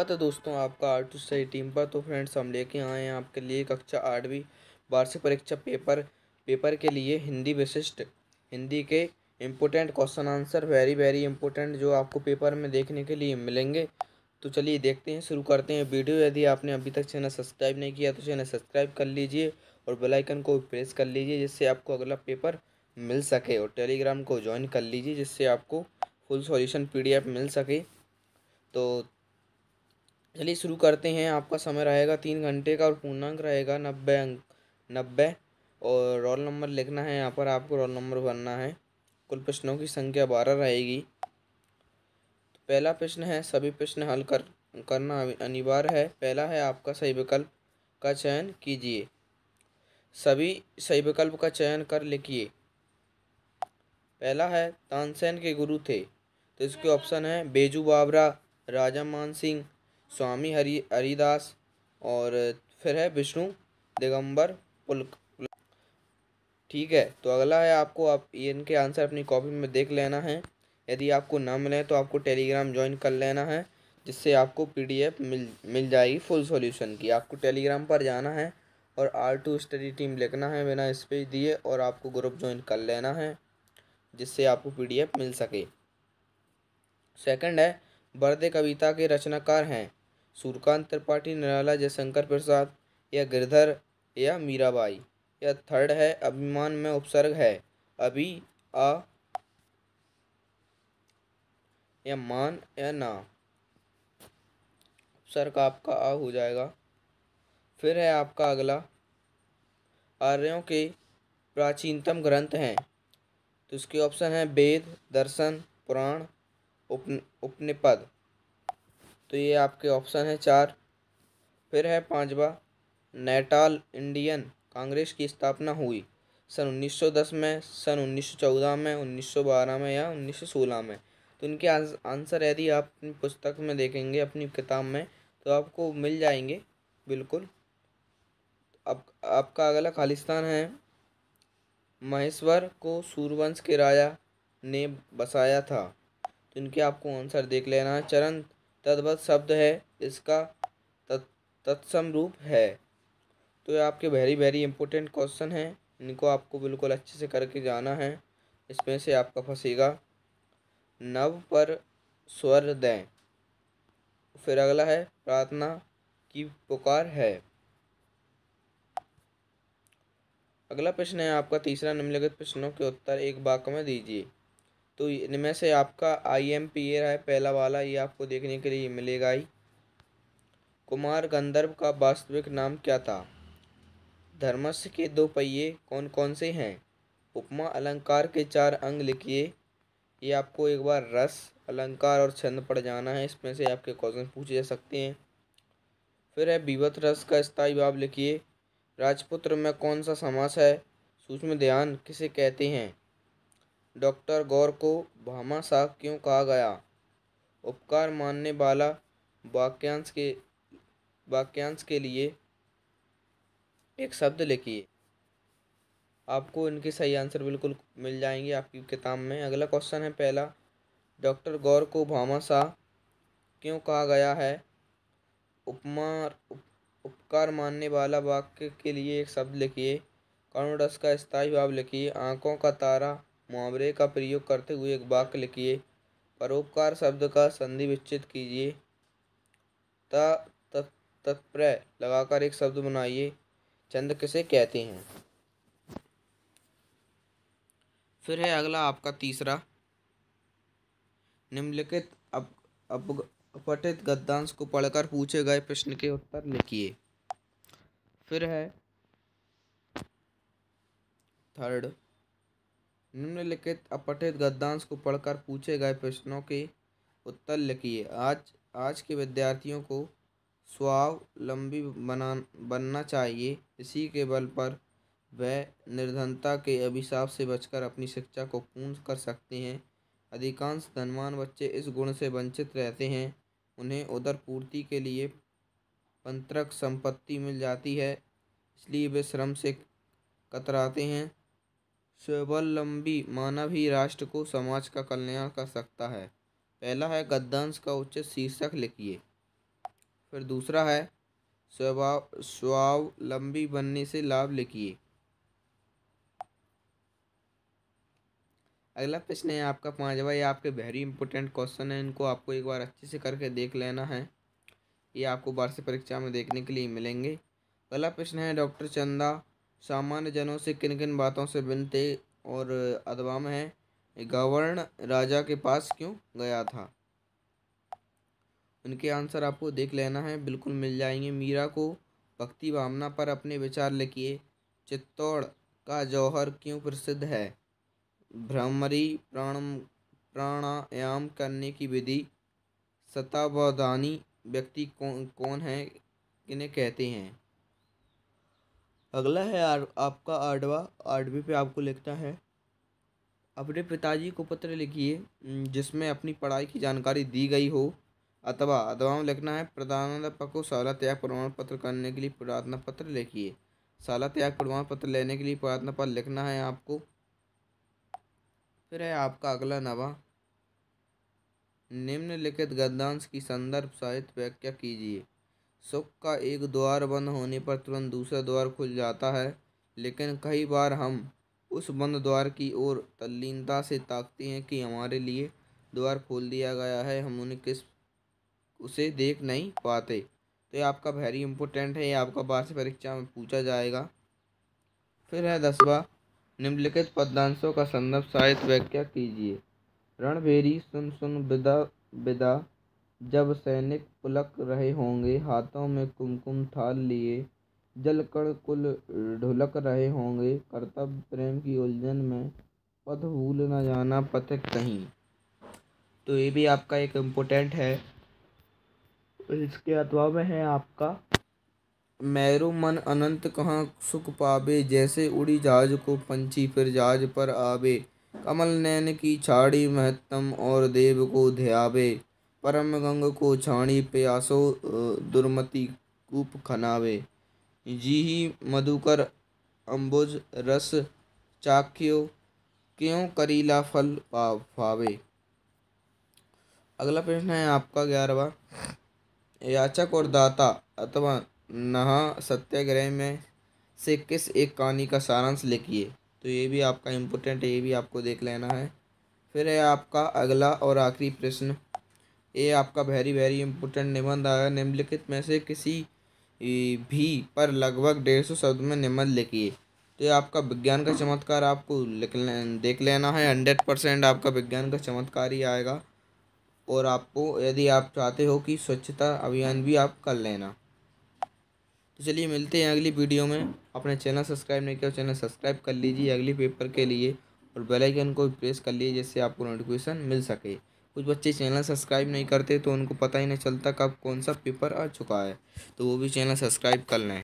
स्वागत तो है दोस्तों आपका आर्ट सही टीम पर तो फ्रेंड्स हम लेके आए हैं आपके लिए कक्षा आठवीं वार्षिक परीक्षा पेपर पेपर के लिए हिंदी विशिष्ट हिंदी के important question answer very very important जो आपको पेपर में देखने के लिए मिलेंगे तो चलिए देखते हैं शुरू करते हैं वीडियो यदि आपने अभी तक चैनल सब्सक्राइब नहीं किया तो चैनल सब्सक्राइब कर लीजिए और बेलाइकन को प्रेस कर लीजिए जिससे आपको अगला पेपर मिल सके और टेलीग्राम को ज्वाइन कर लीजिए जिससे आपको फुल सॉल्यूशन पीडीएफ मिल सके तो चलिए शुरू करते हैं आपका समय रहेगा तीन घंटे का और पूर्णांक रहेगा नब्बे अंक नब्बे और रोल नंबर लिखना है यहाँ पर आपको रोल नंबर भरना है कुल प्रश्नों की संख्या बारह रहेगी तो पहला प्रश्न है सभी प्रश्न हल कर करना अनिवार्य है पहला है आपका सही विकल्प का चयन कीजिए सभी सही विकल्प का चयन कर लिखिए पहला है तानसेन के गुरु थे तो इसके ऑप्शन है बेजू बाबरा राजा मान सिंह स्वामी हरि हरिदास और फिर है विष्णु दिगंबर पुलक ठीक है तो अगला है आपको आप इनके आंसर अपनी कॉपी में देख लेना है यदि आपको ना मिले तो आपको टेलीग्राम ज्वाइन कर लेना है जिससे आपको पीडीएफ मिल मिल जाएगी फुल सॉल्यूशन की आपको टेलीग्राम पर जाना है और आर टू स्टडी टीम लिखना है बिना स्पेस दिए और आपको ग्रुप ज्वाइन कर लेना है जिससे आपको पीडीएफ मिल सके सेकंड है बर्दे कविता के रचनाकार हैं सूर्यकांत त्रिपाठी निराला जयशंकर प्रसाद या गिरधर या मीराबाई या थर्ड है अभिमान में उपसर्ग है अभी आ या मान या ना उपसर्ग आपका आ हो जाएगा फिर है आपका अगला आर्यों के प्राचीनतम ग्रंथ हैं तो इसके ऑप्शन हैं वेद दर्शन पुराण उप उपनिपद तो ये आपके ऑप्शन है चार फिर है पांचवा नेटाल इंडियन कांग्रेस की स्थापना हुई सन 1910 में सन 1914 में 1912 में या 1916 में तो इनके आंसर यदि आप अपनी पुस्तक में देखेंगे अपनी किताब में तो आपको मिल जाएंगे बिल्कुल अब आपका अगला खालिस्तान है महेश्वर को सूर्यवंश के राजा ने बसाया था तो इनके आपको आंसर देख लेना है चरण तद्वत शब्द है इसका तत् तत्सम रूप है तो ये आपके वेरी वेरी इंपॉर्टेंट क्वेश्चन हैं इनको आपको बिल्कुल अच्छे से करके जाना है इसमें से आपका फंसेगा नव पर स्वर दें फिर अगला है प्रार्थना की पुकार है अगला प्रश्न है आपका तीसरा निम्नलिखित प्रश्नों के उत्तर एक वाक्य में दीजिए तो इनमें से आपका आई एम पी ए है पहला वाला ये आपको देखने के लिए मिलेगा ही कुमार गंधर्व का वास्तविक नाम क्या था धर्मस्व के दो पहिए कौन कौन से हैं उपमा अलंकार के चार अंग लिखिए ये आपको एक बार रस अलंकार और छंद पढ़ जाना है इसमें से आपके क्वेश्चन पूछे जा सकते हैं फिर है बीवत रस का स्थायी भाव लिखिए राजपुत्र में कौन सा समास है सूक्ष्म ध्यान किसे कहते हैं डॉक्टर गौर को भामा साहब क्यों कहा गया उपकार मानने वाला वाक्यांश के वाक्यांश के लिए एक शब्द लिखिए आपको इनके सही आंसर बिल्कुल मिल जाएंगे आपकी किताब में अगला क्वेश्चन है पहला डॉक्टर गौर को भामा साह क्यों कहा गया है उपमा उप, उपकार मानने वाला वाक्य के लिए एक शब्द लिखिए कर्णस का स्थायी भाव लिखिए आंखों का तारा मुहावरे का प्रयोग करते हुए एक वाक्य लिखिए परोपकार शब्द का संधि विच्छेद कीजिए तत्प्रय लगाकर एक शब्द बनाइए चंद किसे कहते हैं फिर है अगला आपका तीसरा निम्नलिखित अप, अप, अपठित गद्यांश को पढ़कर पूछे गए प्रश्न के उत्तर लिखिए फिर है थर्ड निम्नलिखित अपठित गद्यांश को पढ़कर पूछे गए प्रश्नों के उत्तर लिखिए आज आज के विद्यार्थियों को स्वावलंबी बना बनना चाहिए इसी के बल पर वह निर्धनता के अभिशाप से बचकर अपनी शिक्षा को पूर्ण कर सकते हैं अधिकांश धनवान बच्चे इस गुण से वंचित रहते हैं उन्हें उधर पूर्ति के लिए पंत्रक संपत्ति मिल जाती है इसलिए वे श्रम से कतराते हैं स्वावलंबी मानव ही राष्ट्र को समाज का कल्याण कर सकता है पहला है गद्यांश का उच्च शीर्षक लिखिए फिर दूसरा है स्वभाव स्वावलंबी बनने से लाभ लिखिए अगला प्रश्न है आपका पाँचवा ये आपके वेरी इंपॉर्टेंट क्वेश्चन है इनको आपको एक बार अच्छे से करके देख लेना है ये आपको वार्षिक परीक्षा में देखने के लिए मिलेंगे अगला प्रश्न है डॉक्टर चंदा सामान्य जनों से किन किन बातों से विनते और अदवाम में है गवर्ण राजा के पास क्यों गया था उनके आंसर आपको देख लेना है बिल्कुल मिल जाएंगे मीरा को भक्ति भावना पर अपने विचार लिखिए चित्तौड़ का जौहर क्यों प्रसिद्ध है भ्रमरी प्राण प्राणायाम करने की विधि सतावधानी व्यक्ति कौन कौन है किन्हें कहते हैं अगला है आर, आपका आठवा आठवीं पे आपको लिखना है अपने पिताजी को पत्र लिखिए जिसमें अपनी पढ़ाई की जानकारी दी गई हो अथवा अथवा में लिखना है प्रधानाध्यापक को शाला त्याग प्रमाण पत्र करने के लिए प्रार्थना पत्र लिखिए शाला त्याग प्रमाण पत्र लेने के लिए प्रार्थना पत्र लिखना है आपको फिर है आपका अगला नवा निम्नलिखित गद्यांश की संदर्भ सहित व्याख्या कीजिए सुख का एक द्वार बंद होने पर तुरंत दूसरा द्वार खुल जाता है लेकिन कई बार हम उस बंद द्वार की ओर तल्लीनता से ताकते हैं कि हमारे लिए द्वार खोल दिया गया है हम उन्हें किस उसे देख नहीं पाते तो ये आपका वेरी इंपॉर्टेंट है ये आपका वार्षिक परीक्षा में पूछा जाएगा फिर है दसवा निम्नलिखित पदांशों का संदर्भ साहित्य व्याख्या कीजिए रणभेरी सुन सुन विदा विदा जब सैनिक पुलक रहे होंगे हाथों में कुमकुम थाल लिए जलकण कुल ढुलक रहे होंगे कर्तव्य प्रेम की उलझन में पथ भूल न जाना पथिक कहीं तो ये भी आपका एक इम्पोर्टेंट है इसके अथवा में है आपका मैरू मन अनंत कहाँ सुख पावे जैसे उड़ी जहाज को पंछी फिर जहाज पर आवे कमल नैन की छाड़ी महत्तम और देव को ध्यावे परम गंग को छाणी प्यासो दुर्मति कूप खनावे जी ही मधुकर अम्बुज रस चाख्यो क्यों करीला फल पावे अगला प्रश्न है आपका ग्यारहवा याचक और दाता अथवा नहा सत्याग्रह में से किस एक कहानी का सारांश लिखिए तो ये भी आपका इम्पोर्टेंट है ये भी आपको देख लेना है फिर है आपका अगला और आखिरी प्रश्न ये आपका वेरी वेरी इंपॉर्टेंट निबंध आया निम्नलिखित में से किसी भी पर लगभग डेढ़ सौ शब्द में निबंध लिखिए तो ये आपका विज्ञान का चमत्कार आपको लिख देख लेना है हंड्रेड परसेंट आपका विज्ञान का चमत्कार ही आएगा और आपको यदि आप चाहते हो कि स्वच्छता अभियान भी आप कर लेना तो चलिए मिलते हैं अगली वीडियो में अपने चैनल सब्सक्राइब नहीं किया चैनल सब्सक्राइब कर लीजिए अगली पेपर के लिए और बेलाइकन को प्रेस कर लीजिए जिससे आपको नोटिफिकेशन मिल सके कुछ बच्चे चैनल सब्सक्राइब नहीं करते तो उनको पता ही नहीं चलता कब कौन सा पेपर आ चुका है तो वो भी चैनल सब्सक्राइब कर लें